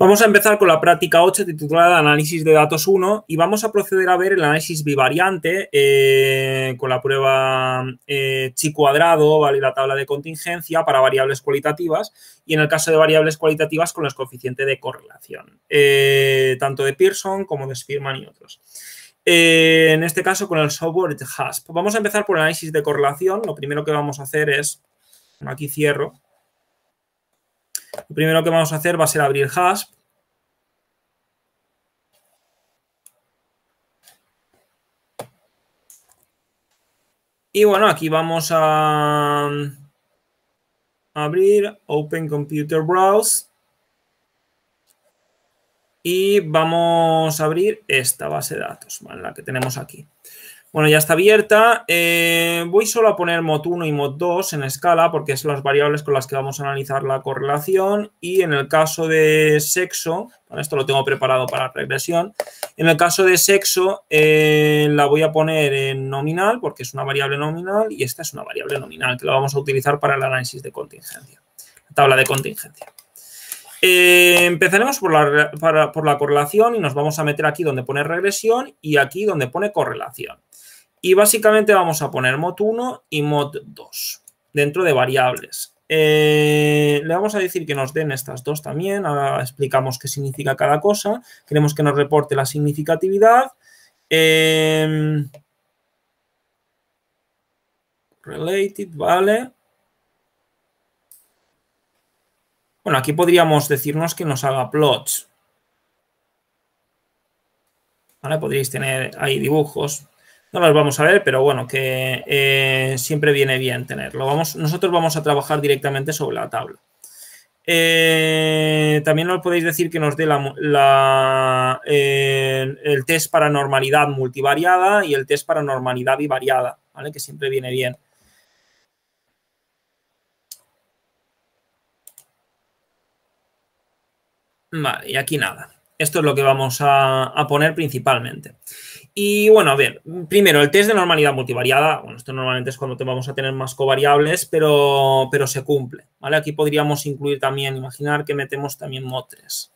Vamos a empezar con la práctica 8 titulada Análisis de datos 1 y vamos a proceder a ver el análisis bivariante eh, con la prueba eh, chi cuadrado, ¿vale? la tabla de contingencia para variables cualitativas y en el caso de variables cualitativas con los coeficientes de correlación, eh, tanto de Pearson como de Spearman y otros. en este caso con el software HASP. Vamos a empezar por el análisis de correlación. Lo primero que vamos a hacer es, aquí cierro, lo primero que vamos a hacer va a ser abrir Hasp. Y bueno, aquí vamos a abrir Open Computer Browse. Y vamos a abrir esta base de datos, la que tenemos aquí. Bueno, ya está abierta. Eh, voy solo a poner mod 1 y mod 2 en escala porque son las variables con las que vamos a analizar la correlación y en el caso de sexo, bueno, esto lo tengo preparado para regresión, en el caso de sexo eh, la voy a poner en nominal porque es una variable nominal y esta es una variable nominal que la vamos a utilizar para el análisis de contingencia, la tabla de contingencia. Eh, empezaremos por por la correlación y nos vamos a meter aquí donde pone regresión y aquí donde pone correlación. Y básicamente vamos a poner mod 1 y mod 2 dentro de variables. Eh, le vamos a decir que nos den estas dos también. Ahora explicamos qué significa cada cosa. Queremos que nos reporte la significatividad. Em, related, vale. Bueno, aquí podríamos decirnos que nos haga plots. ¿Vale? Podríais tener ahí dibujos no las vamos a ver, pero bueno, que eh, siempre viene bien tenerlo. Vamos, nosotros vamos a trabajar directamente sobre la tabla. Eh, también nos podéis decir que nos dé la, eh, el test para normalidad multivariada y el test para normalidad bivariada, ¿vale? que siempre viene bien. Vale, y aquí nada. Esto es lo que vamos a, poner principalmente. Y bueno, a ver, primero el test de normalidad multivariada. Bueno, esto normalmente es cuando te vamos a tener más covariables, pero, pero se cumple. ¿vale? Aquí podríamos incluir también, imaginar que metemos también MOD3.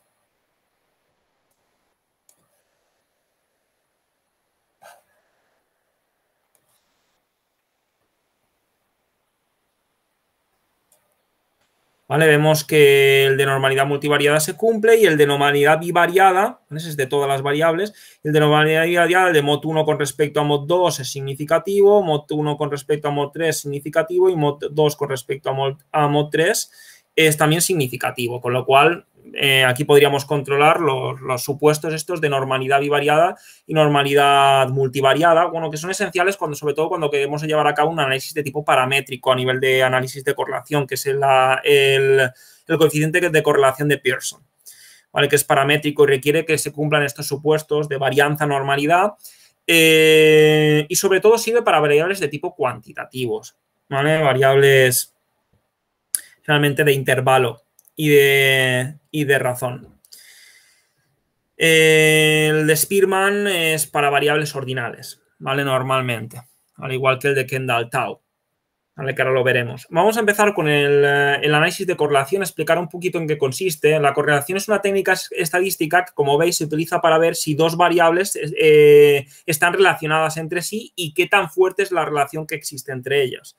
Vemos que el de normalidad multivariada se cumple y el de normalidad bivariada, Ese es de todas las variables, el de normalidad bivariada, el de mod 1 con respecto a mod 2 es significativo, mod 1 con respecto a mod 3 significativo y mod 2 con respecto a mod, a mod 3 es también significativo, con lo cual eh, aquí podríamos controlar los, supuestos estos de normalidad bivariada y normalidad multivariada, bueno, que son esenciales cuando, sobre todo cuando queremos llevar a cabo un análisis de tipo paramétrico a nivel de análisis de correlación, que es el, el, coeficiente de correlación de Pearson, ¿vale? que es paramétrico y requiere que se cumplan estos supuestos de varianza-normalidad eh, y sobre todo sirve para variables de tipo cuantitativos, ¿vale? variables realmente de intervalo y de, razón. El de Spearman es para variables ordinales, ¿vale? Normalmente, al igual que el de Kendall Tau, ¿vale? Que ahora lo veremos. Vamos a empezar con el, análisis de correlación, explicar un poquito en qué consiste. La correlación es una técnica estadística que, como veis, se utiliza para ver si dos variables eh, están relacionadas entre sí y qué tan fuerte es la relación que existe entre ellas.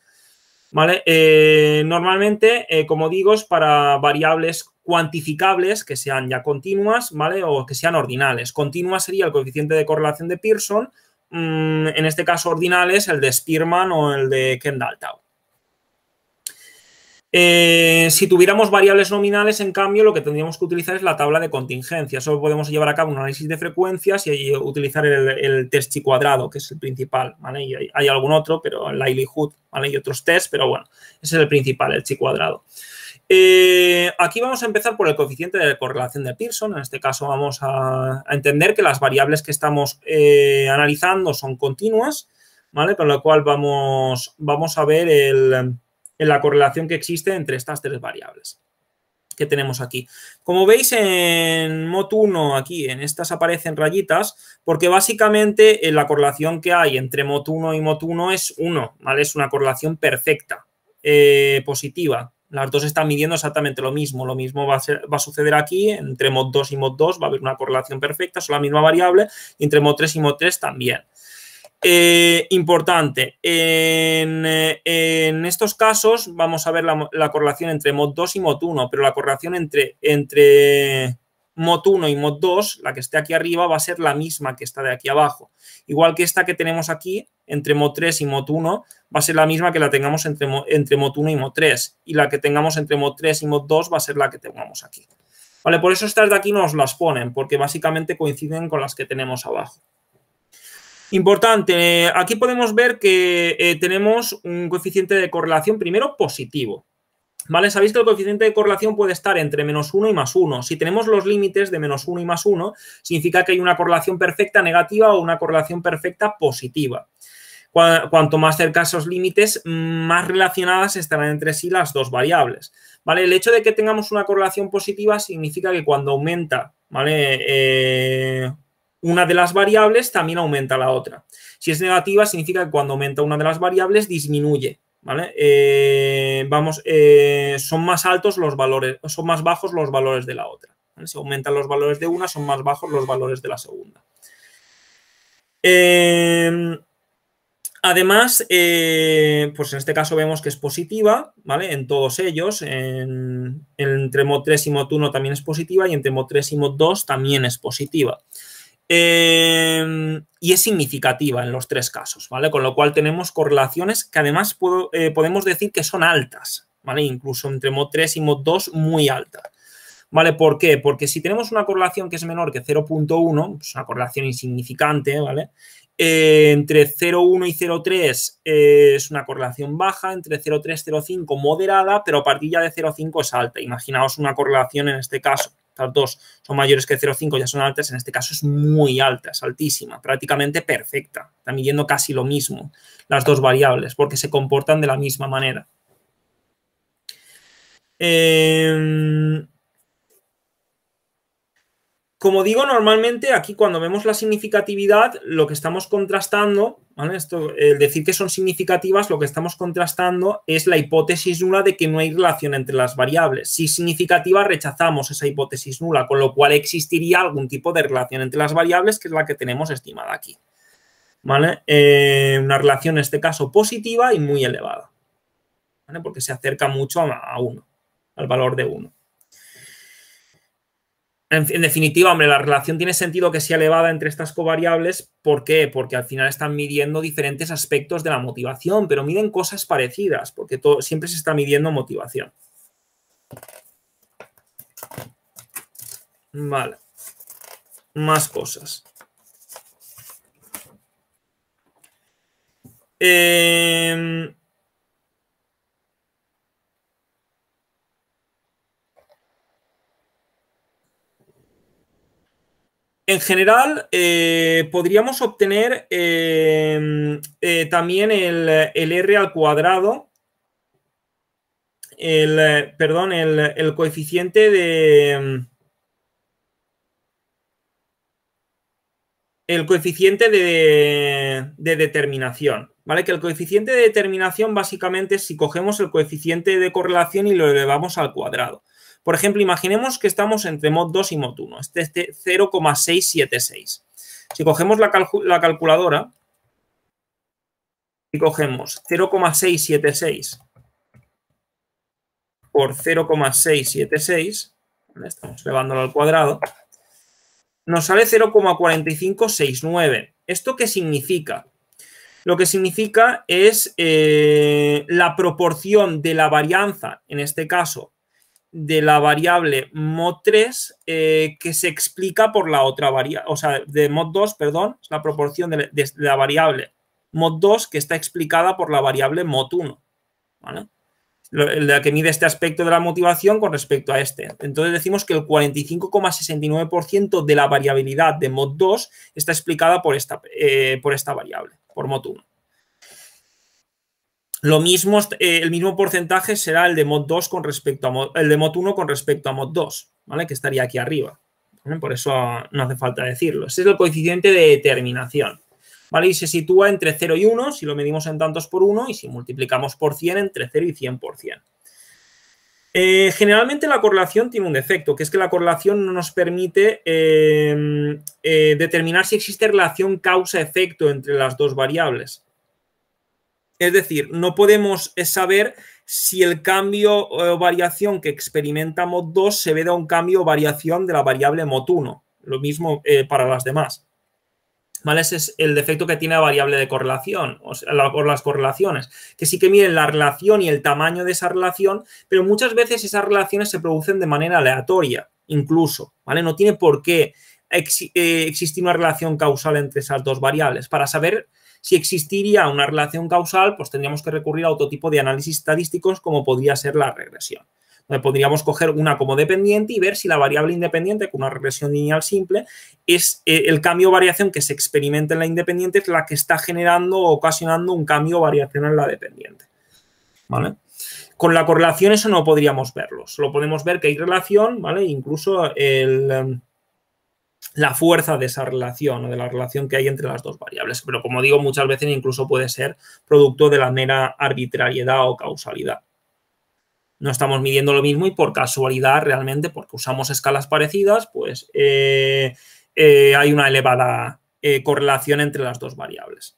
¿vale? Eh, normalmente, eh, como digo, es para variables cuantificables que sean ya continuas, ¿vale? O que sean ordinales. Continua sería el coeficiente de correlación de Pearson, mm, en este caso ordinales el de Spearman o el de Kendall-Tau. Eh, si tuviéramos variables nominales, en cambio, lo que tendríamos que utilizar es la tabla de contingencia. Solo podemos llevar a cabo un análisis de frecuencias y utilizar el, test chi cuadrado, que es el principal. Y hay, algún otro, pero likelihood, ¿vale? hay otros tests, pero bueno, ese es el principal, el chi cuadrado. Eh, aquí vamos a empezar por el coeficiente de correlación de Pearson. En este caso vamos a, entender que las variables que estamos eh, analizando son continuas, ¿vale? Con lo cual vamos a ver el, en la correlación que existe entre estas tres variables que tenemos aquí. Como veis en MOT1 aquí, en estas aparecen rayitas, porque básicamente eh, la correlación que hay entre MOT1 y MOT1 es 1, ¿vale? Es una correlación perfecta, eh, positiva. Las dos están midiendo exactamente lo mismo. Lo mismo va a, va a suceder aquí, entre MOT2 y MOT2 va a haber una correlación perfecta, es la misma variable, y entre MOT3 y MOT3 también. Eh, importante, eh, en, estos casos vamos a ver la, correlación entre mod 2 y mod 1, pero la correlación entre, entre mod 1 y mod 2, la que esté aquí arriba, va a ser la misma que está de aquí abajo. Igual que esta que tenemos aquí, entre mod 3 y mod 1, va a ser la misma que la tengamos entre, entre mod 1 y mod 3. Y la que tengamos entre mod 3 y mod 2 va a ser la que tengamos aquí. Vale, por eso estas de aquí nos las ponen, porque básicamente coinciden con las que tenemos abajo. Importante, eh, aquí podemos ver que eh, tenemos un coeficiente de correlación primero positivo. ¿Vale? Sabéis que el coeficiente de correlación puede estar entre menos 1 y más 1. Si tenemos los límites de menos 1 y más 1, significa que hay una correlación perfecta negativa o una correlación perfecta positiva. Cuanto más cerca esos límites, más relacionadas estarán entre sí las dos variables. ¿Vale? El hecho de que tengamos una correlación positiva significa que cuando aumenta ¿vale? Eh, una de las variables también aumenta la otra. Si es negativa, significa que cuando aumenta una de las variables, disminuye. ¿Vale? Eh, vamos, eh, son más altos los valores, son más bajos los valores de la otra. se Si aumentan los valores de una, son más bajos los valores de la segunda. Em, además, eh, pues en este caso vemos que es positiva, ¿vale? En todos ellos, en, entre mod 3 y mod 1 también es positiva y entre mod 3 y mod 2 también es positiva. Em, y es significativa en los tres casos, ¿vale? Con lo cual tenemos correlaciones que además eh, podemos decir que son altas, ¿vale? Incluso entre MOD3 y MOD2 muy alta, ¿Vale? ¿Por qué? Porque si tenemos una correlación que es menor que 0.1, es pues una correlación insignificante, ¿vale? Eh, entre 0,1 y 0,3 eh, es una correlación baja, entre 0,3 y 0,5 moderada, pero a partir ya de 0,5 es alta. Imaginaos una correlación en este caso estas dos son mayores que 0,5 ya son altas, en este caso es muy alta, es altísima, prácticamente perfecta, está midiendo casi lo mismo las dos variables porque se comportan de la misma manera. Eh, Como digo, normalmente aquí cuando vemos la significatividad, lo que estamos contrastando, ¿vale? Esto, el decir que son significativas, lo que estamos contrastando es la hipótesis nula de que no hay relación entre las variables. Si es significativa, rechazamos esa hipótesis nula, con lo cual existiría algún tipo de relación entre las variables, que es la que tenemos estimada aquí. ¿Vale? Eh, una relación en este caso positiva y muy elevada, Porque se acerca mucho a, a al valor de 1 en, definitiva, hombre, la relación tiene sentido que sea elevada entre estas covariables. ¿Por qué? Porque al final están midiendo diferentes aspectos de la motivación, pero miden cosas parecidas, porque siempre se está midiendo motivación. Vale. Más cosas. Eh, En general, eh, podríamos obtener eh, eh, también el, R al cuadrado, el, perdón, el, coeficiente de... El coeficiente de, de, determinación, ¿vale? Que el coeficiente de determinación básicamente es si cogemos el coeficiente de correlación y lo elevamos al cuadrado. Por ejemplo, imaginemos que estamos entre mod 2 y mod 1, este, este 0,676. Si cogemos la, calculadora y cogemos 0,676 por 0,676, estamos elevándolo al cuadrado, nos sale 0,4569. ¿Esto qué significa? Lo que significa es eh, la proporción de la varianza, en este caso, de la variable mod3 eh, que se explica por la otra variable, o sea, de mod2, perdón, es la proporción de, la variable mod2 que está explicada por la variable mod1, ¿vale? La que mide este aspecto de la motivación con respecto a este. Entonces decimos que el 45,69% de la variabilidad de mod2 está explicada por esta, eh, por esta variable, por mod1 mismo, eh, el mismo porcentaje será el de mod 2 con respecto a el de 1 con respecto a mod 2, ¿vale? Que estaría aquí arriba. Por eso ah, no hace falta decirlo. Ese es el coeficiente de determinación. ¿Vale? Y se sitúa entre 0 y 1 si lo medimos en tantos por 1 y si multiplicamos por 100 entre 0 y 100 por 100. Eh, generalmente la correlación tiene un defecto, que es que la correlación no nos permite em, eh, determinar si existe relación causa-efecto entre las dos variables. Es decir, no podemos saber si el cambio eh, o variación que experimenta mod 2 se ve a un cambio o variación de la variable mod 1. Lo mismo eh, para las demás. ¿Vale? Ese es el defecto que tiene la variable de correlación o, las correlaciones, que sí que miren la relación y el tamaño de esa relación, pero muchas veces esas relaciones se producen de manera aleatoria, incluso, ¿vale? No tiene por qué eh, existir una relación causal entre esas dos variables. Para saber si existiría una relación causal, pues tendríamos que recurrir a otro tipo de análisis estadísticos como podría ser la regresión. podríamos coger una como dependiente y ver si la variable independiente con una regresión lineal simple es eh, el cambio o variación que se experimenta en la independiente es la que está generando o ocasionando un cambio o variación en la dependiente. Con la correlación eso no podríamos verlo. Solo podemos ver que hay relación, ¿vale? Incluso el em, la fuerza de esa relación o de la relación que hay entre las dos variables. Pero como digo, muchas veces incluso puede ser producto de la mera arbitrariedad o causalidad. No estamos midiendo lo mismo y por casualidad realmente, porque usamos escalas parecidas, pues eh, eh, hay una elevada eh, correlación entre las dos variables.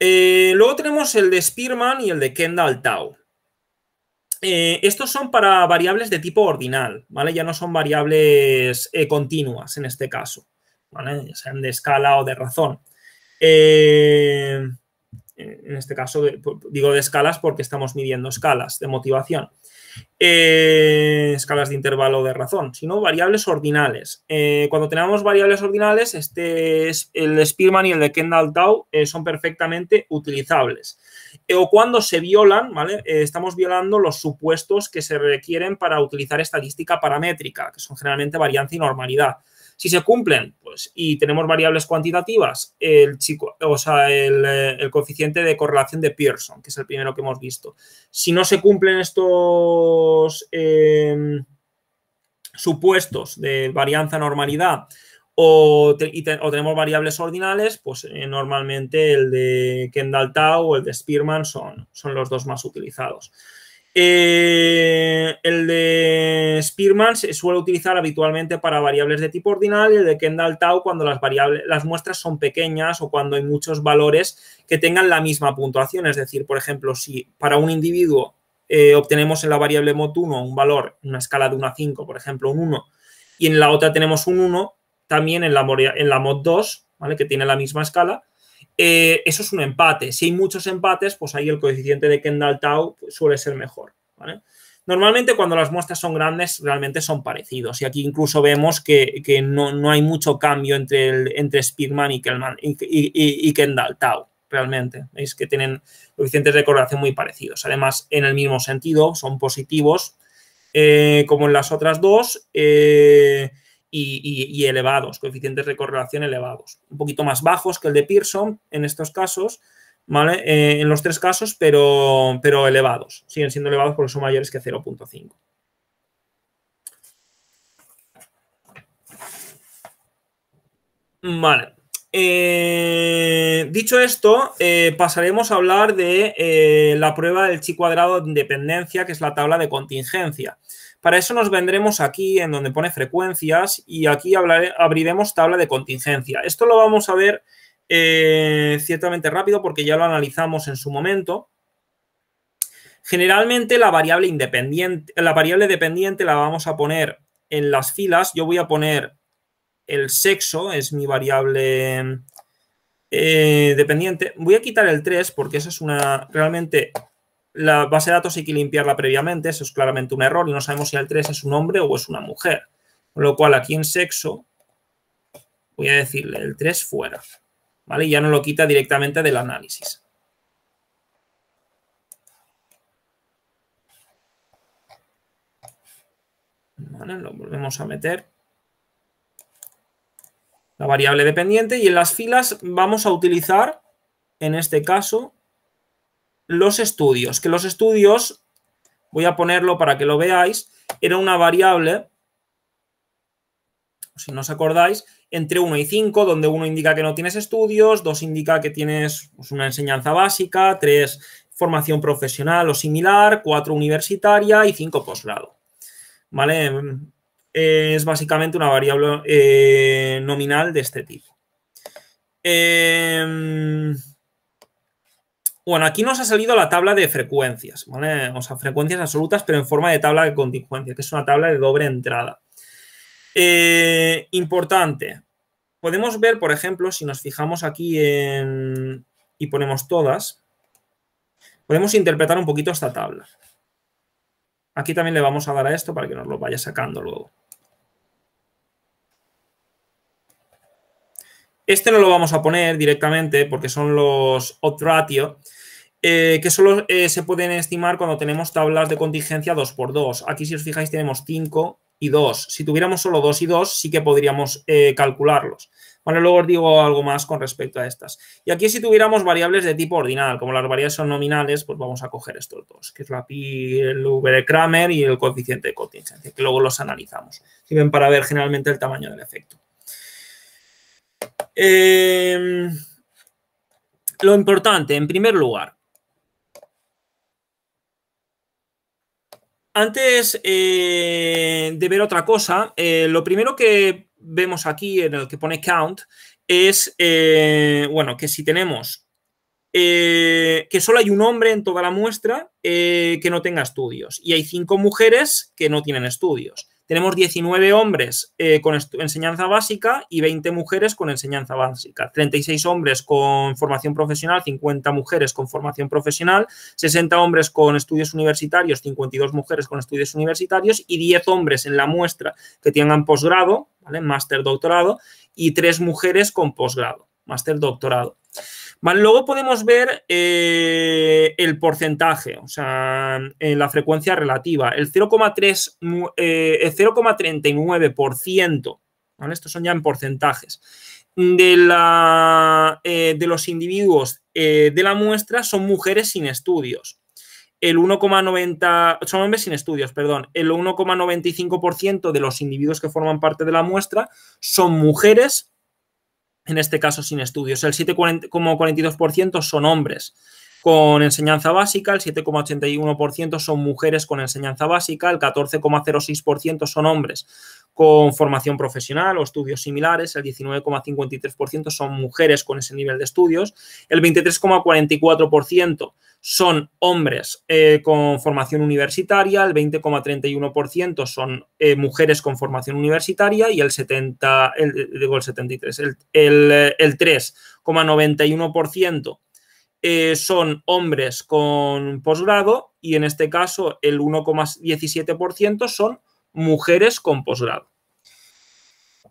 luego tenemos el de Spearman y el de Kendall-Tau. Eh, estos son para variables de tipo ordinal, Ya no son variables eh, continuas en este caso, Ya sean de escala o de razón. Eh, en este caso digo de escalas porque estamos midiendo escalas de motivación. escalas de intervalo o de razón, sino variables ordinales. cuando tenemos variables ordinales, este es, el de Spearman y el de Kendall-Tau son perfectamente utilizables o cuando se violan, ¿vale? Eh, estamos violando los supuestos que se requieren para utilizar estadística paramétrica, que son generalmente varianza y normalidad. Si se cumplen, pues, y tenemos variables cuantitativas, el, chico, eh, el, coeficiente de correlación de Pearson, que es el primero que hemos visto. Si no se cumplen estos em, supuestos de varianza-normalidad, o, tenemos variables ordinales, pues eh, normalmente el de Kendall Tau o el de Spearman son, son los dos más utilizados. Eh, el de Spearman se suele utilizar habitualmente para variables de tipo ordinal y el de Kendall Tau cuando las, variables, las muestras son pequeñas o cuando hay muchos valores que tengan la misma puntuación. Es decir, por ejemplo, si para un individuo eh, obtenemos en la variable mod1 un valor, una escala de 1 a 5, por ejemplo, un 1, y en la otra tenemos un 1, también en la, en la mod 2, ¿vale? que tiene la misma escala, eh, eso es un empate. Si hay muchos empates, pues ahí el coeficiente de Kendall-Tau pues, suele ser mejor. Normalmente cuando las muestras son grandes realmente son parecidos y aquí incluso vemos que, no, hay mucho cambio entre, el, entre y, Kendall Tau realmente. Es que tienen coeficientes de correlación muy parecidos. Además, en el mismo sentido, son positivos eh, como en las otras dos. Eh, y, elevados, coeficientes de correlación elevados, un poquito más bajos que el de Pearson en estos casos, ¿vale? Eh, en los tres casos, pero, pero elevados, siguen siendo elevados porque son mayores que 0.5. Vale. Eh, dicho esto, eh, pasaremos a hablar de la prueba del chi cuadrado de independencia, que es la tabla de contingencia. Para eso nos vendremos aquí en donde pone frecuencias y aquí abriremos tabla de contingencia. Esto lo vamos a ver eh, ciertamente rápido porque ya lo analizamos en su momento. Generalmente la variable independiente, la variable dependiente la vamos a poner en las filas. Yo voy a poner el sexo, es mi variable eh, dependiente. Voy a quitar el 3 porque esa es una realmente la base de datos hay que limpiarla previamente, eso es claramente un error y no sabemos si el 3 es un hombre o es una mujer. Con lo cual aquí en sexo voy a decirle el 3 fuera, ¿vale? Y ya no lo quita directamente del análisis. lo volvemos a meter. La variable dependiente y en las filas vamos a utilizar, en este caso, los estudios, que los estudios, voy a ponerlo para que lo veáis, era una variable, si no os acordáis, entre 1 y 5, donde 1 indica que no tienes estudios, 2 indica que tienes pues, una enseñanza básica, 3 formación profesional o similar, 4 universitaria y 5 posgrado. ¿Vale? Es básicamente una variable eh, nominal de este tipo. Eh, bueno, aquí nos ha salido la tabla de frecuencias, ¿vale? O sea, frecuencias absolutas, pero en forma de tabla de contingencia, que es una tabla de doble entrada. Eh, importante. Podemos ver, por ejemplo, si nos fijamos aquí y ponemos todas, podemos interpretar un poquito esta tabla. Aquí también le vamos a dar a esto para que nos lo vaya sacando luego. Este no lo vamos a poner directamente porque son los odd ratio, eh, que solo eh, se pueden estimar cuando tenemos tablas de contingencia 2 por 2 Aquí, si os fijáis, tenemos 5 y 2. Si tuviéramos solo 2 y 2, sí que podríamos eh, calcularlos. Vale, luego os digo algo más con respecto a estas. Y aquí si tuviéramos variables de tipo ordinal, como las variables son nominales, pues vamos a coger estos dos, que es la pi, el v de Kramer y el coeficiente de contingencia, que luego los analizamos. Sirven para ver generalmente el tamaño del efecto. Em, lo importante, en primer lugar, antes eh, de ver otra cosa, eh, lo primero que vemos aquí en el que pone count es, eh, bueno, que si tenemos que solo hay un hombre en toda la muestra que no tenga estudios y hay cinco mujeres que no tienen estudios. Tenemos 19 hombres eh, con enseñanza básica y 20 mujeres con enseñanza básica. 36 hombres con formación profesional, 50 mujeres con formación profesional, 60 hombres con estudios universitarios, 52 mujeres con estudios universitarios y 10 hombres en la muestra que tengan posgrado, ¿vale? máster, doctorado, y 3 mujeres con posgrado, máster, doctorado luego podemos ver eh, el porcentaje, o sea, en la frecuencia relativa, el 0,39%, eh, estos son ya en porcentajes, de, la, eh, de los individuos de la muestra son mujeres sin estudios. El 1,90, son hombres sin estudios, perdón. El 1,95% de los individuos que forman parte de la muestra son mujeres en este caso sin estudios. El 7,42% son hombres con enseñanza básica, el 7,81% son mujeres con enseñanza básica, el 14,06% son hombres con formación profesional o estudios similares, el 19,53% son mujeres con ese nivel de estudios, el 23,44% son hombres eh, con formación universitaria, el 20,31% son eh, mujeres con formación universitaria y el 70, el, 73, el, 3,91% eh, son hombres con posgrado y en este caso el 1,17% son mujeres con posgrado.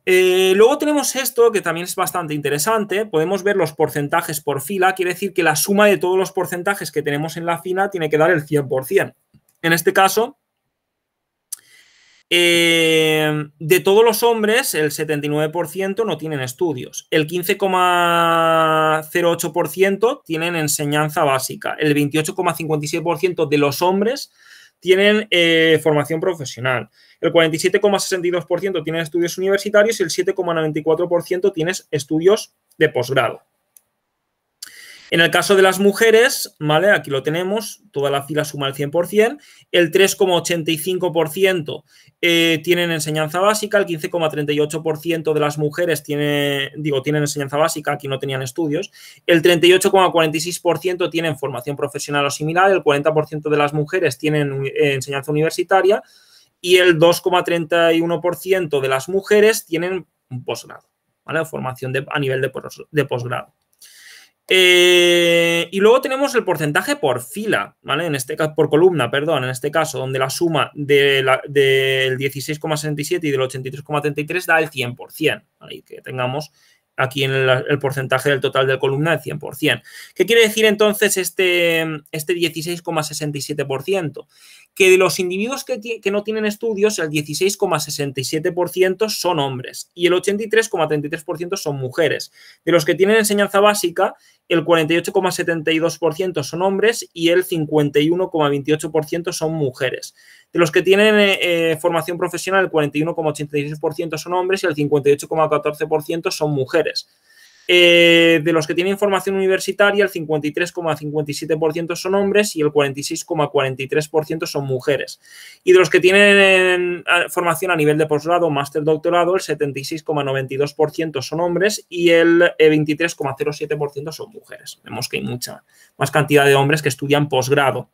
Eh, luego tenemos esto que también es bastante interesante. Podemos ver los porcentajes por fila. Quiere decir que la suma de todos los porcentajes que tenemos en la fila tiene que dar el 100%. En este caso, eh, de todos los hombres, el 79% no tienen estudios. El 15,08% tienen enseñanza básica. El 28,57% de los hombres tienen eh, formación profesional el 47,62% tiene estudios universitarios y el 7,94% tienes estudios de posgrado. En el caso de las mujeres, ¿vale? Aquí lo tenemos, toda la fila suma el 100%, el 3,85% eh, tienen enseñanza básica, el 15,38% de las mujeres tiene, digo, tienen enseñanza básica, aquí no tenían estudios, el 38,46% tienen formación profesional o similar, el 40% de las mujeres tienen eh, enseñanza universitaria, y el 2,31% de las mujeres tienen un posgrado, ¿vale? Formación a nivel de, posgrado. Eh, y luego tenemos el porcentaje por fila, ¿vale? En este caso, por columna, perdón, en este caso, donde la suma del 16,67 y del 83,33 da el 100%, Y que tengamos aquí en el, porcentaje del total de columna del 100%. ¿Qué quiere decir entonces este, este 16,67%? que de los individuos que, no tienen estudios, el 16,67% son hombres y el 83,33% son mujeres. De los que tienen enseñanza básica, el 48,72% son hombres y el 51,28% son mujeres. De los que tienen eh, eh, formación profesional, el 41,86% son hombres y el 58,14% son mujeres. Eh, de los que tienen formación universitaria, el 53,57% son hombres y el 46,43% son mujeres. Y de los que tienen eh, formación a nivel de posgrado, máster, doctorado, el 76,92% son hombres y el 23,07% eh, son mujeres. Vemos que hay mucha más cantidad de hombres que estudian posgrado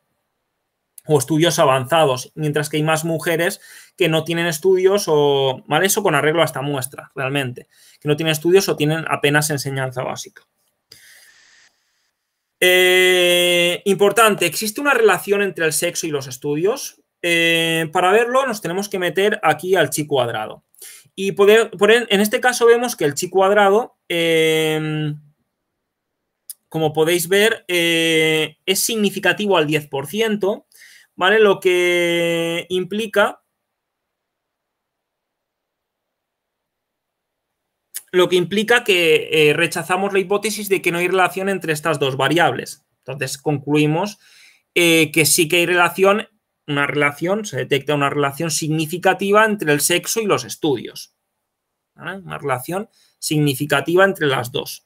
o estudios avanzados, mientras que hay más mujeres que no tienen estudios o, ¿vale? Eso con arreglo a esta muestra, realmente, que no tienen estudios o tienen apenas enseñanza básica. Eh, importante, ¿existe una relación entre el sexo y los estudios? Eh, para verlo nos tenemos que meter aquí al chi cuadrado. Y poder, en este caso vemos que el chi cuadrado, em, como podéis ver, eh, es significativo al 10%, ¿vale? Lo que implica lo que implica que eh, rechazamos la hipótesis de que no hay relación entre estas dos variables. Entonces concluimos eh, que sí que hay relación, una relación, se detecta una relación significativa entre el sexo y los estudios. Una relación significativa entre las dos.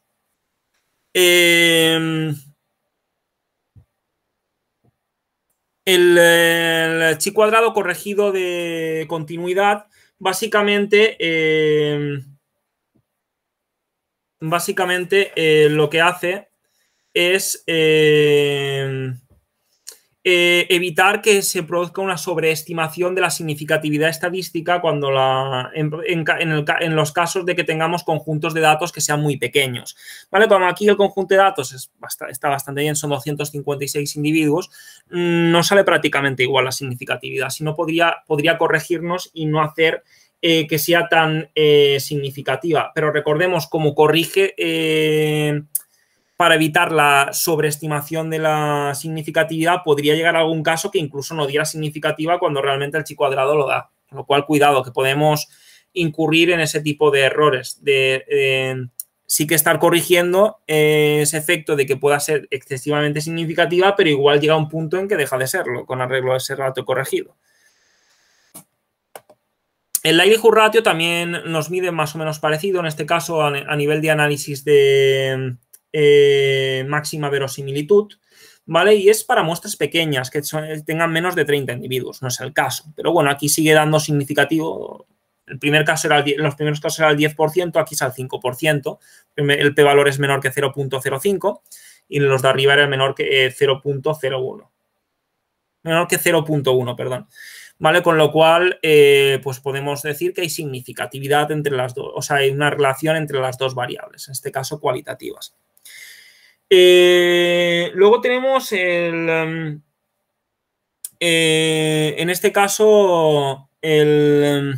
Em, el, el, chi cuadrado corregido de continuidad, básicamente... Em, básicamente eh, lo que hace es eh, eh, evitar que se produzca una sobreestimación de la significatividad estadística cuando la, en, los casos de que tengamos conjuntos de datos que sean muy pequeños. ¿Vale? aquí el conjunto de datos está bastante bien, son 256 individuos, mm, no sale prácticamente igual la significatividad, si no podría, podría corregirnos y no hacer eh, que sea tan eh, significativa, pero recordemos cómo corrige eh, para evitar la sobreestimación de la significatividad, podría llegar a algún caso que incluso no diera significativa cuando realmente el chi cuadrado lo da. Con lo cual, cuidado, que podemos incurrir en ese tipo de errores, sí que estar corrigiendo ese efecto de que pueda ser excesivamente significativa, pero igual llega un punto en que deja de serlo con arreglo a ese rato corregido. El likelihood ratio también nos mide más o menos parecido, en este caso a, nivel de análisis de eh, máxima verosimilitud, ¿vale? Y es para muestras pequeñas, que tengan menos de 30 individuos, no es el caso. Pero bueno, aquí sigue dando significativo, el primer caso era los primeros casos era el 10%, aquí es al 5%, el p-valor es menor que 0.05 y los de arriba era menor que 0.01, eh, menor que 0.1, perdón. ¿vale? Con lo cual, eh, pues podemos decir que hay significatividad entre las dos, o sea, hay una relación entre las dos variables, en este caso cualitativas. Eh, luego tenemos el, em, eh, en este caso, el... Em,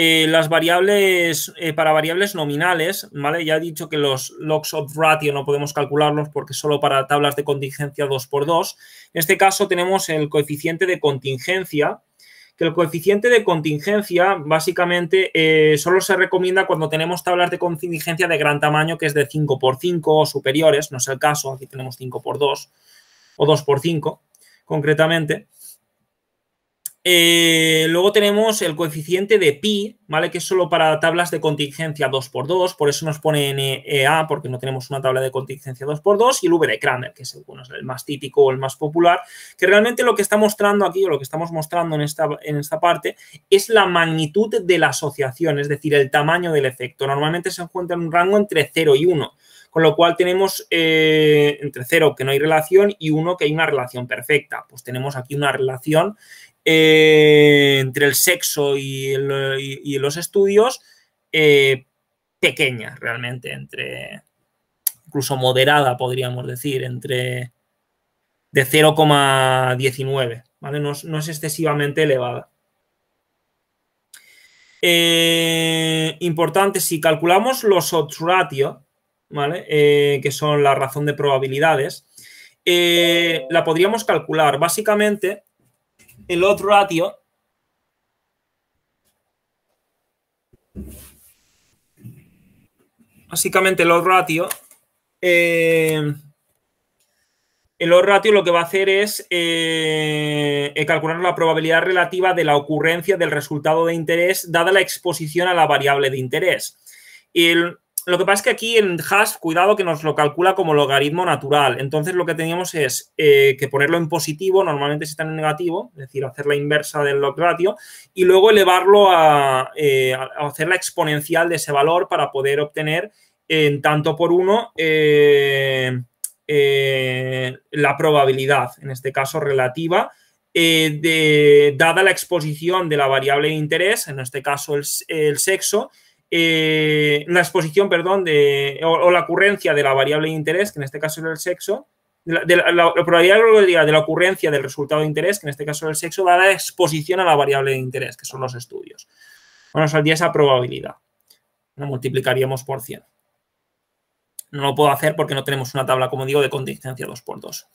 eh, las variables, eh, para variables nominales, ¿vale? Ya he dicho que los logs of ratio no podemos calcularlos porque solo para tablas de contingencia 2x2. En este caso tenemos el coeficiente de contingencia, que el coeficiente de contingencia básicamente eh, solo se recomienda cuando tenemos tablas de contingencia de gran tamaño, que es de 5x5 o superiores, no es el caso, aquí tenemos 5x2 o 2x5 concretamente. Eh, luego tenemos el coeficiente de pi, ¿vale? Que es solo para tablas de contingencia 2x2, por eso nos ponen EA, porque no tenemos una tabla de contingencia 2x2, y el V de Kramer, que es el más típico o el más popular, que realmente lo que está mostrando aquí, o lo que estamos mostrando en esta, en esta parte, es la magnitud de la asociación, es decir, el tamaño del efecto. Normalmente se encuentra en un rango entre 0 y 1 con lo cual tenemos eh, entre 0 que no hay relación y 1 que hay una relación perfecta. Pues tenemos aquí una relación eh, entre el sexo y, los estudios eh, pequeña realmente, entre incluso moderada podríamos decir, entre de 0,19, ¿vale? No, no es excesivamente elevada. Eh, importante, si calculamos los odds ratio, ¿vale? que son la razón de probabilidades, la podríamos calcular. Básicamente, el otro ratio. Básicamente el otro ratio. Eh, el odd ratio lo que va a hacer es eh, eh, calcular la probabilidad relativa de la ocurrencia del resultado de interés dada la exposición a la variable de interés. El, lo que pasa es que aquí en hash, cuidado que nos lo calcula como logaritmo natural. Entonces lo que teníamos es eh, que ponerlo en positivo, normalmente si está en negativo, es decir, hacer la inversa del log ratio, y luego elevarlo a, eh, hacer la exponencial de ese valor para poder obtener en tanto por uno eh, la probabilidad, en este caso relativa, de, dada la exposición de la variable de interés, en este caso el sexo, eh, la exposición, perdón, o, la ocurrencia de la variable de interés, que en este caso es el sexo, de la, probabilidad de la ocurrencia del resultado de interés, que en este caso es el sexo, da la exposición a la variable de interés, que son los estudios. Bueno, saldría esa probabilidad. La multiplicaríamos por 100. No lo puedo hacer porque no tenemos una tabla, como digo, de contingencia 2 x 2.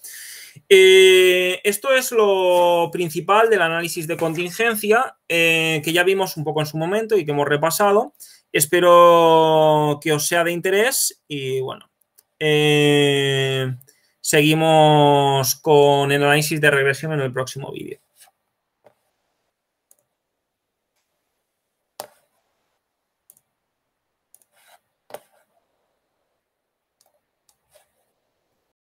esto es lo principal del análisis de contingencia eh, que ya vimos un poco en su momento y que hemos repasado. Espero que os sea de interés y bueno, eh, seguimos con el análisis de regresión en el próximo vídeo.